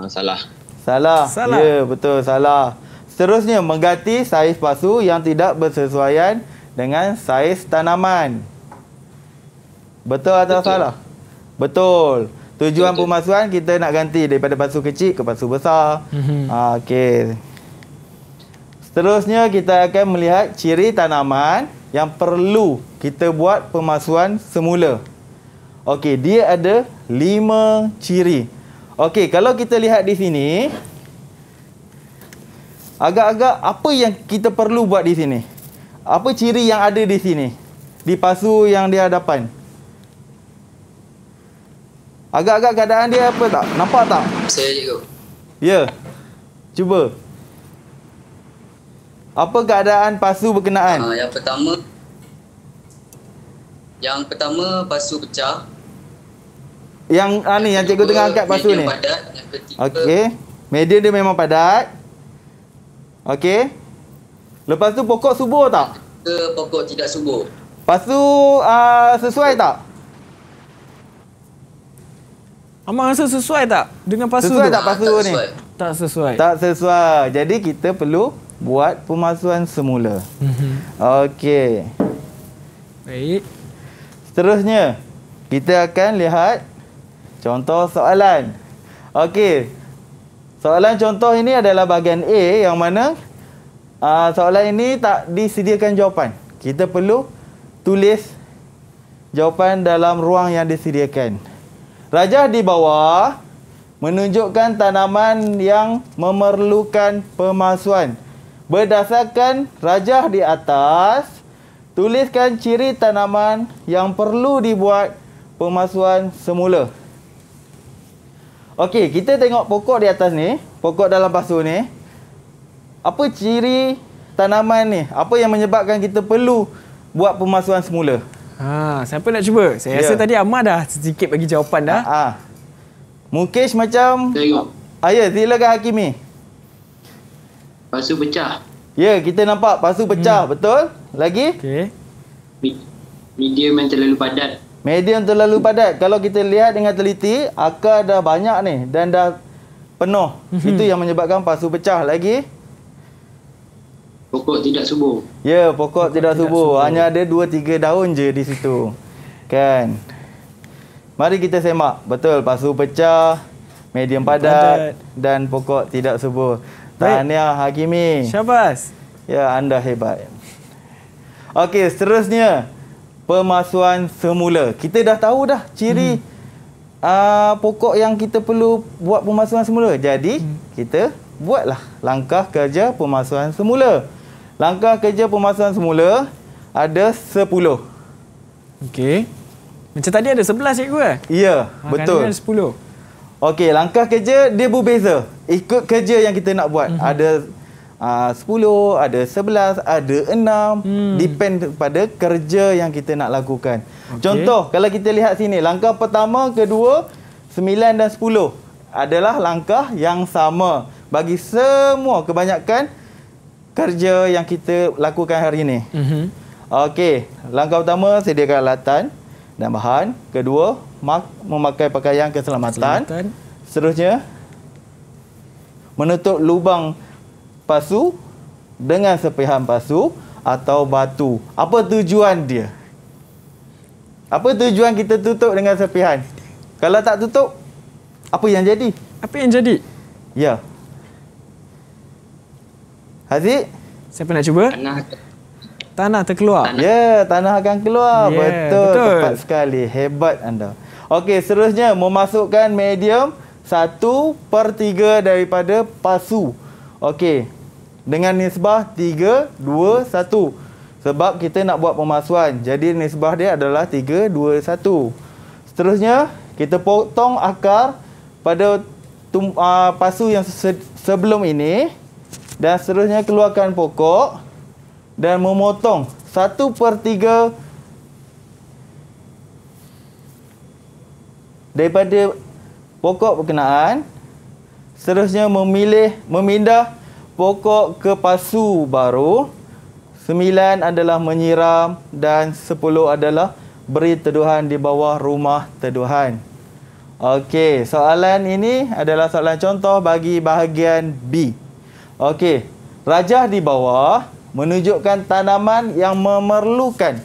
uh, salah salah, salah. ya yeah, betul salah seterusnya mengganti saiz pasu yang tidak bersesuaian hmm dengan saiz tanaman. Betul atau Betul. salah? Betul. Tujuan Betul. pemasukan kita nak ganti daripada pasu kecil ke pasu besar. Mm-hmm. Okey. Seterusnya kita akan melihat ciri tanaman yang perlu kita buat pemasuhan semula. Okey, dia ada lima ciri. Okey, kalau kita lihat di sini, agak-agak apa yang kita perlu buat di sini? Apa ciri yang ada di sini? Di pasu yang di hadapan. Agak-agak keadaan dia apa tak? Nampak tak? Saya cikgu. Ya. Cuba. Apa keadaan pasu berkenaan? Uh, yang pertama Yang pertama pasu pecah. Yang ah, ni yang cikgu tengah angkat pasu ni. Padat. Yang ketiga Okey. Median dia memang padat. Okey. Lepas tu pokok subur tak? Ke pokok tidak subur. Lepas tu uh, sesuai pokok. tak? Amang rasa sesuai tak dengan pasu sesuai tu? Tak pasu ha, tak sesuai tak sesuai. Tak sesuai. Jadi kita perlu buat pemasuan semula. Mhm. Okey. Baik. Seterusnya, kita akan lihat contoh soalan. Okey. Soalan contoh ini adalah bahagian A yang mana Uh, soalan ini tak disediakan jawapan. Kita perlu tulis jawapan dalam ruang yang disediakan. Rajah di bawah menunjukkan tanaman yang memerlukan pemalsuan. Berdasarkan rajah di atas, tuliskan ciri tanaman yang perlu dibuat pemalsuan semula. Okey, kita tengok pokok di atas ni, pokok dalam pasu ni apa ciri tanaman ni? Apa yang menyebabkan kita perlu buat pemasuhan semula? Ha, siapa nak cuba? Saya rasa ya. tadi Ahmad dah sedikit bagi jawapan dah. Ha, ha. Mukesh macam... Tengok. ayah, ya, silakan Hakimi. Pasu pecah. Ya, kita nampak pasu pecah. Hmm. Betul? Lagi? Okay. Medium yang terlalu padat. Medium terlalu padat. Kalau kita lihat dengan teliti, akar dah banyak ni dan dah penuh. Hmm. Itu yang menyebabkan pasu pecah. Lagi? Lagi? pokok tidak subur. Ya, yeah, pokok, pokok tidak, tidak subur. subur. Hanya ada dua tiga daun je di situ. kan? Mari kita semak. Betul, pasu pecah, medium padat, padat. dan pokok tidak subur. Tahniah Hakimi. Syabas. Ya, anda hebat. Okey, seterusnya pemasuan semula. Kita dah tahu dah ciri hmm. uh, pokok yang kita perlu buat pemasuan semula. Jadi, hmm. kita buatlah langkah kerja pemasuhan semula. Langkah kerja pemasaran semula ada 10. Okey. Macam tadi ada 11 cikgu eh? Ya, ha, betul. Kan ada 10. Okey, langkah kerja dia berbeza. Ikut kerja yang kita nak buat. Mm -hmm. Ada uh, 10, ada 11, ada 6. Mm. Depend pada kerja yang kita nak lakukan. Okay. Contoh, kalau kita lihat sini. Langkah pertama, kedua, 9 dan 10 adalah langkah yang sama. Bagi semua kebanyakan kerja yang kita lakukan hari ini. Mm-hmm. Okey, langkah pertama sediakan alatan dan bahan. Kedua, mak- memakai pakaian keselamatan. keselamatan. Seterusnya, menutup lubang pasu dengan sepihan pasu atau batu. Apa tujuan dia? Apa tujuan kita tutup dengan sepihan? Kalau tak tutup, apa yang jadi? Apa yang jadi? Ya. Aziz? Siapa nak cuba? Tanah. Tanah terkeluar. Ya, yeah, tanah akan keluar. Yeah, betul, betul. Tepat sekali. Hebat anda. Okey, seterusnya memasukkan medium 1 per 3 daripada pasu. Okey. Dengan nisbah 3, 2, 1. Sebab kita nak buat pemasuan. Jadi nisbah dia adalah 3, 2, 1. Seterusnya, kita potong akar pada uh, pasu yang se sebelum ini. Dan seterusnya keluarkan pokok dan memotong 1 per 3 daripada pokok berkenaan. Seterusnya memilih, memindah pokok ke pasu baru. 9 adalah menyiram dan 10 adalah beri teduhan di bawah rumah teduhan. Okey, soalan ini adalah soalan contoh bagi bahagian B. Okey, rajah di bawah menunjukkan tanaman yang memerlukan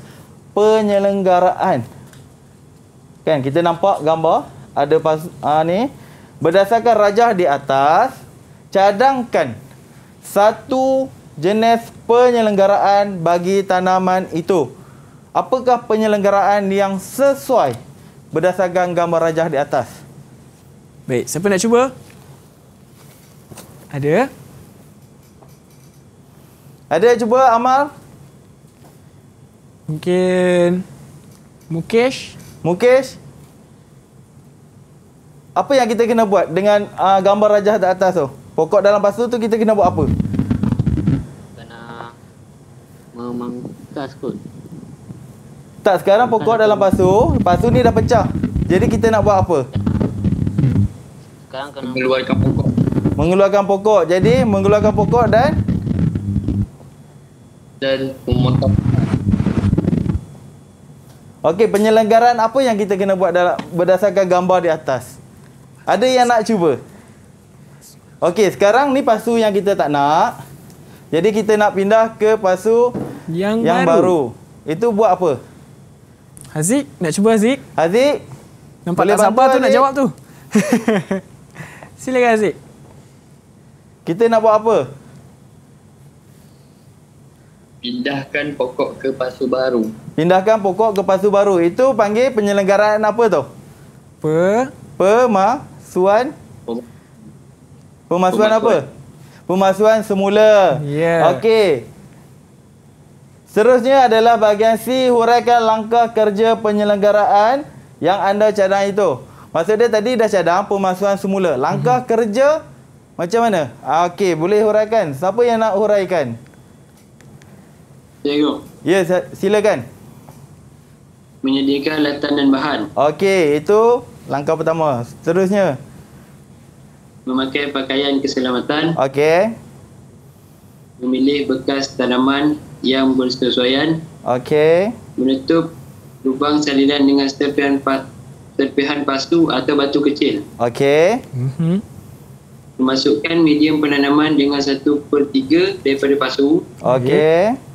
penyelenggaraan. Kan kita nampak gambar ada pas ha, ni berdasarkan rajah di atas cadangkan satu jenis penyelenggaraan bagi tanaman itu. Apakah penyelenggaraan yang sesuai berdasarkan gambar rajah di atas? Baik, siapa nak cuba? Ada? Ada cuba Amal? Mungkin Mukesh? Mukesh? Apa yang kita kena buat dengan uh, gambar rajah di atas tu? Pokok dalam pasu tu kita kena buat apa? Kena memangkas kot. Tak, sekarang pokok Bukan dalam pasu, pasu ni dah pecah. Jadi kita nak buat apa? Sekarang kena mengeluarkan pokok. Mengeluarkan pokok. Jadi mengeluarkan pokok dan dan pemotong. Okey, penyelenggaraan apa yang kita kena buat dalam, berdasarkan gambar di atas? Ada yang nak cuba? Okey, sekarang ni pasu yang kita tak nak. Jadi kita nak pindah ke pasu yang, yang baru. baru. Itu buat apa? Haziq, nak cuba Haziq? Haziq? Nampak tak sabar tu Haziq? nak jawab tu? Silakan Haziq. Kita nak buat apa? pindahkan pokok ke pasu baru. Pindahkan pokok ke pasu baru. Itu panggil penyelenggaraan apa tu? Pe pemasuan pemasuan, pemasuan. apa? Pemasuan semula. Yeah. Okey. Seterusnya adalah bahagian C huraikan langkah kerja penyelenggaraan yang anda cadang itu. Maksud dia tadi dah cadang pemasuan semula. Langkah mm -hmm. kerja macam mana? Okey, boleh huraikan. Siapa yang nak huraikan? Ya, silakan. Menyediakan latan dan bahan. Okey, itu langkah pertama. Seterusnya. Memakai pakaian keselamatan. Okey. Memilih bekas tanaman yang bersesuaian. Okey. Menutup lubang salinan dengan serpihan, pa serpihan pasu atau batu kecil. Okey. Memasukkan mhm. medium penanaman dengan 1 per 3 daripada pasu. Okey. Okay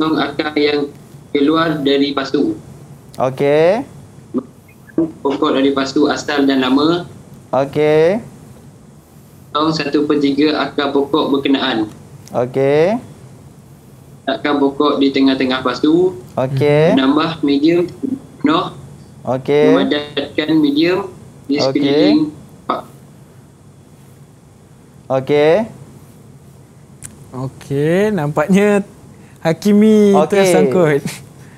kandung akar yang keluar dari pasu. Okey. Pokok dari pasu asal dan nama. Okey. Tong satu per tiga akar pokok berkenaan. Okey. Akar pokok di tengah-tengah pasu. Okey. Menambah medium penuh. Okey. Memadatkan medium di sekeliling. Okey. Okey. Okey, nampaknya Hakimi okay. sangkut.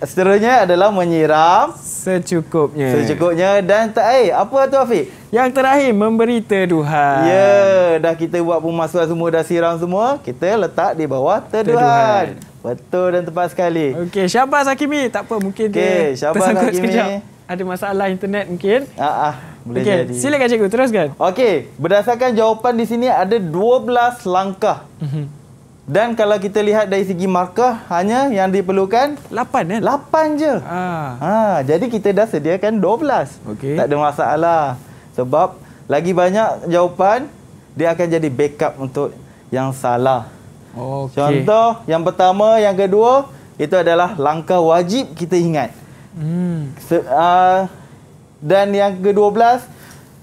Seterusnya adalah menyiram secukupnya. Secukupnya dan tak air. Eh, apa tu Afiq? Yang terakhir memberi teduhan. Ya, yeah, dah kita buat pemasukan semua dah siram semua, kita letak di bawah teduhan. teduhan. Betul dan tepat sekali. Okey, syabas Hakimi. Tak apa mungkin okay, dia syabas tersangkut Hakimi. sekejap. Ada masalah internet mungkin. Ah, ah boleh okay, jadi. Silakan cikgu teruskan. Okey, berdasarkan jawapan di sini ada 12 langkah. Mm -hmm. Dan kalau kita lihat dari segi markah, hanya yang diperlukan? 8 kan? 8 je. Ha. Ha, jadi kita dah sediakan 12. Okay. Tak ada masalah. Sebab lagi banyak jawapan, dia akan jadi backup untuk yang salah. Okay. Contoh yang pertama, yang kedua, itu adalah langkah wajib kita ingat. Hmm. Uh, dan yang ke-12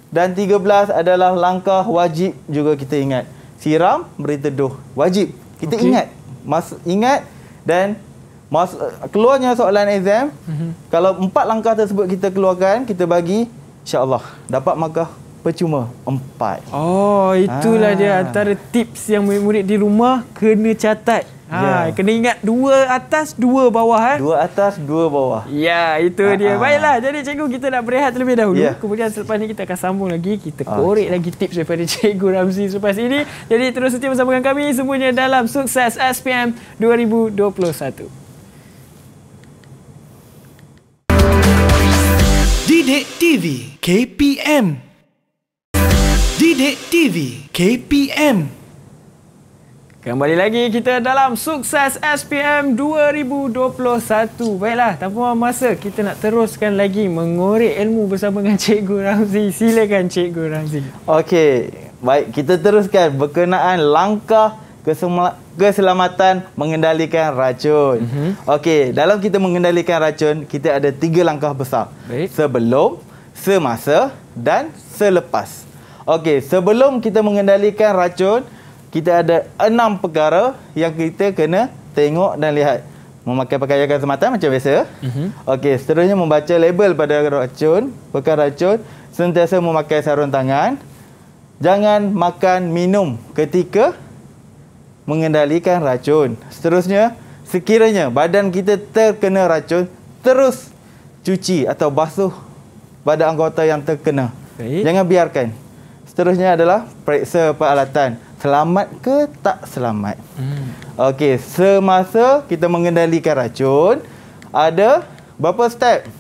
dan 13 adalah langkah wajib juga kita ingat. Siram, beri teduh. Wajib. Kita okay. ingat. Mas, ingat dan mas, keluarnya soalan exam. Mm -hmm. Kalau empat langkah tersebut kita keluarkan, kita bagi. InsyaAllah dapat markah percuma empat. Oh, itulah ha. dia ah. antara tips yang murid-murid di rumah kena catat. Ha, yeah. kena ingat dua atas, dua bawah eh. Dua atas, dua bawah. Ya, yeah, itu ha, dia. Ha. Baiklah, jadi cikgu kita nak berehat terlebih dahulu. Yeah. Kemudian selepas ni kita akan sambung lagi, kita korek ha. lagi tips daripada cikgu Ramzi selepas ini. Jadi terus setia bersama dengan kami semuanya dalam sukses SPM 2021. TV KPM Didik TV KPM Kembali lagi kita dalam sukses SPM 2021. Baiklah, tanpa buang masa kita nak teruskan lagi mengorek ilmu bersama dengan Cikgu Ramzi. Silakan Cikgu Ramzi. Okey, baik kita teruskan berkenaan langkah keselamatan mengendalikan racun. Mm-hmm. Okey, dalam kita mengendalikan racun, kita ada tiga langkah besar. Baik. Sebelum, semasa dan selepas. Okey, sebelum kita mengendalikan racun, kita ada enam perkara yang kita kena tengok dan lihat. Memakai pakaian semata macam biasa. Mm-hmm. Okey, seterusnya membaca label pada racun, bekal racun, sentiasa memakai sarung tangan. Jangan makan minum ketika mengendalikan racun. Seterusnya, sekiranya badan kita terkena racun, terus cuci atau basuh pada anggota yang terkena. Baik. Jangan biarkan. Seterusnya adalah periksa peralatan. Selamat ke tak selamat? Hmm. Okey, semasa kita mengendalikan racun, ada berapa step?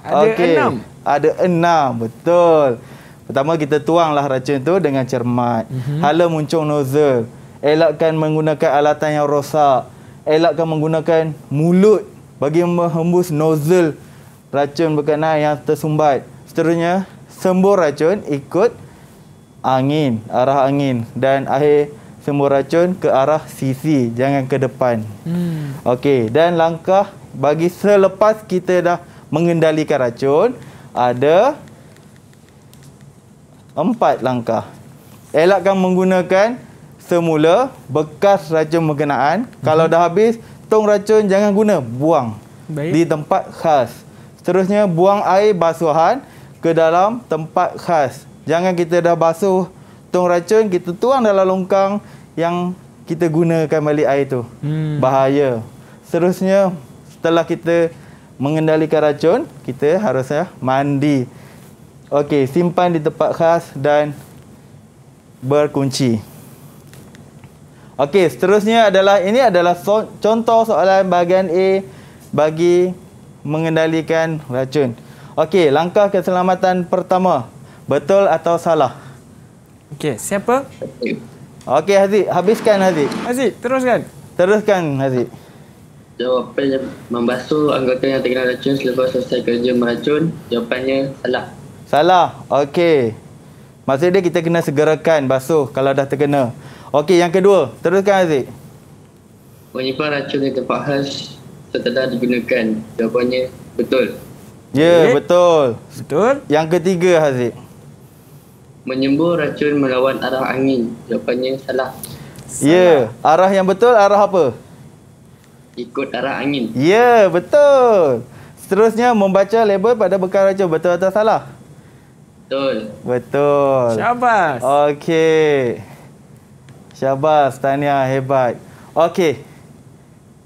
Ada okay. enam. Ada enam, betul. Pertama, kita tuanglah racun itu dengan cermat. Mm-hmm. Hala muncung nozzle. Elakkan menggunakan alatan yang rosak. Elakkan menggunakan mulut bagi menghembus nozzle racun berkenaan yang tersumbat. Seterusnya, sembur racun ikut angin, arah angin dan akhir sembur racun ke arah sisi, jangan ke depan. Hmm. Okey, dan langkah bagi selepas kita dah mengendalikan racun ada empat langkah. Elakkan menggunakan semula bekas racun berkenaan. Hmm. Kalau dah habis, tong racun jangan guna, buang Baik. di tempat khas. Seterusnya buang air basuhan ke dalam tempat khas. Jangan kita dah basuh tong racun, kita tuang dalam longkang yang kita gunakan balik air tu. Hmm. Bahaya. Seterusnya, setelah kita mengendalikan racun, kita harusnya mandi. Okey, simpan di tempat khas dan berkunci. Okey, seterusnya adalah ini adalah so, contoh soalan bahagian A bagi mengendalikan racun. Okey, langkah keselamatan pertama. Betul atau salah? Okey, siapa? Okey, Haziq. Habiskan, Haziq. Haziq, teruskan. Teruskan, Haziq. Jawapannya membasuh anggota yang terkena racun selepas selesai kerja meracun. Jawapannya salah. Salah. Okey. Masih dia kita kena segerakan basuh kalau dah terkena. Okey, yang kedua. Teruskan, Haziq. Menyimpan racun di tempat setelah digunakan. Jawapannya betul. Ya, betul. Betul. Yang ketiga Haziq. Menyembur racun melawan arah angin. Jawapannya salah. Ya, arah yang betul arah apa? Ikut arah angin. Ya, betul. Seterusnya membaca label pada bekal racun betul atau salah? Betul. Betul. Syabas. Okey. Syabas, tahniah hebat. Okey.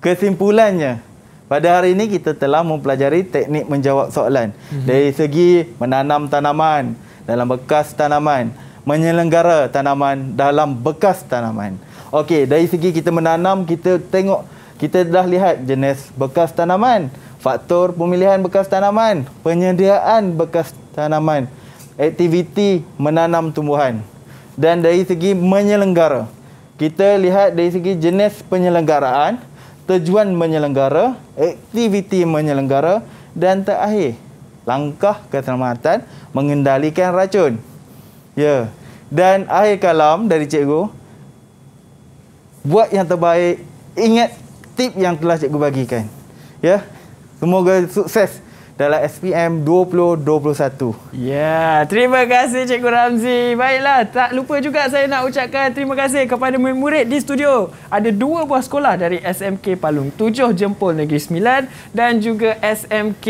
Kesimpulannya, pada hari ini kita telah mempelajari teknik menjawab soalan mm-hmm. dari segi menanam tanaman dalam bekas tanaman, menyelenggara tanaman dalam bekas tanaman. Okey, dari segi kita menanam kita tengok kita dah lihat jenis bekas tanaman, faktor pemilihan bekas tanaman, penyediaan bekas tanaman, aktiviti menanam tumbuhan dan dari segi menyelenggara. Kita lihat dari segi jenis penyelenggaraan tujuan menyelenggara, aktiviti menyelenggara dan terakhir langkah keselamatan mengendalikan racun. Ya. Yeah. Dan akhir kalam dari cikgu buat yang terbaik, ingat tip yang telah cikgu bagikan. Ya. Yeah. Semoga sukses dalam SPM 2021. Ya, terima kasih Cikgu Ramzi. Baiklah, tak lupa juga saya nak ucapkan terima kasih kepada murid-murid di studio. Ada dua buah sekolah dari SMK Palung, Tujuh Jempol Negeri Sembilan dan juga SMK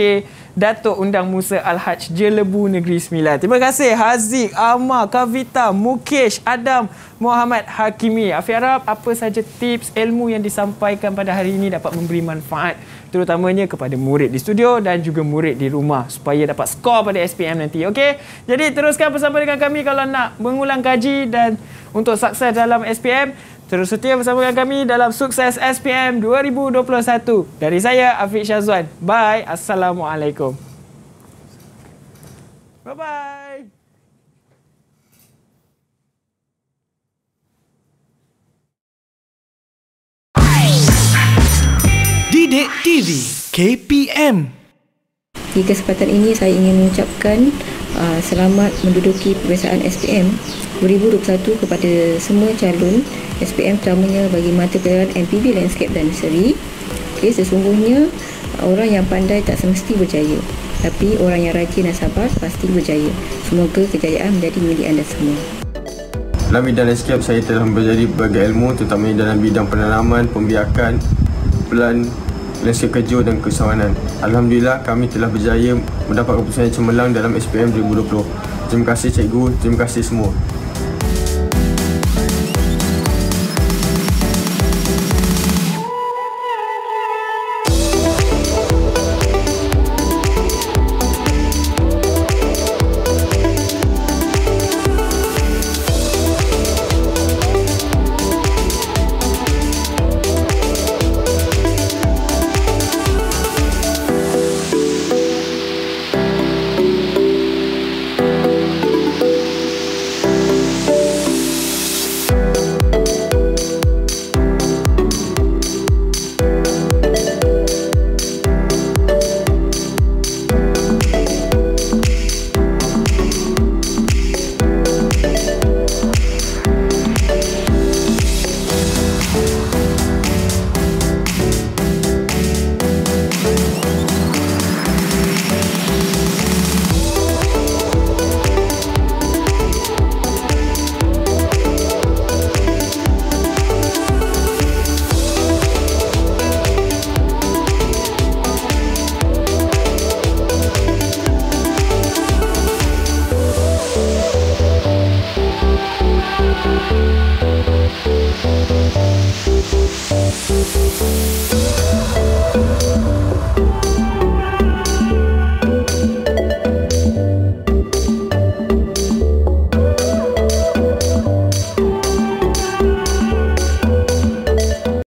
Datuk Undang Musa Al-Haj Jelebu Negeri Sembilan. Terima kasih Haziq, Amar, Kavita, Mukesh, Adam, Muhammad Hakimi. Afi Arab, apa saja tips ilmu yang disampaikan pada hari ini dapat memberi manfaat terutamanya kepada murid di studio dan juga murid di rumah supaya dapat skor pada SPM nanti. Okey. Jadi teruskan bersama dengan kami kalau nak mengulang kaji dan untuk sukses dalam SPM. Terus setia bersama dengan kami dalam sukses SPM 2021. Dari saya Afiq Syazwan. Bye. Assalamualaikum. Bye bye. Didik TV KPM Di kesempatan ini saya ingin mengucapkan uh, selamat menduduki perbezaan SPM 2021 kepada semua calon SPM terutamanya bagi mata pelajaran MPB Landscape dan Seri okay, sesungguhnya orang yang pandai tak semesti berjaya tapi orang yang rajin dan sabar pasti berjaya semoga kejayaan menjadi milik anda semua dalam bidang landscape saya telah menjadi berbagai ilmu terutamanya dalam bidang penanaman, pembiakan, pelan lesen kerja dan kesawanan. Alhamdulillah kami telah berjaya mendapat keputusan yang cemerlang dalam SPM 2020. Terima kasih cikgu, terima kasih semua.